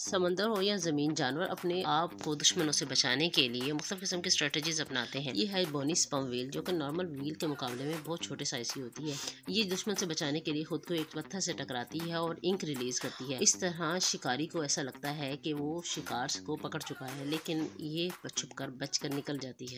समंदर हो या ज़मीन जानवर अपने आप को दुश्मनों से बचाने के लिए मुख्तफ किस्म की स्ट्रेटजीज अपनाते हैं ये है बोनी स्पम व्हील जो कि नॉर्मल व्हील के मुकाबले में बहुत छोटे साइज की होती है ये दुश्मन से बचाने के लिए खुद को एक पत्थर से टकराती है और इंक रिलीज करती है इस तरह शिकारी को ऐसा लगता है कि वो शिकार को पकड़ चुका है लेकिन ये छुप कर बच कर निकल जाती है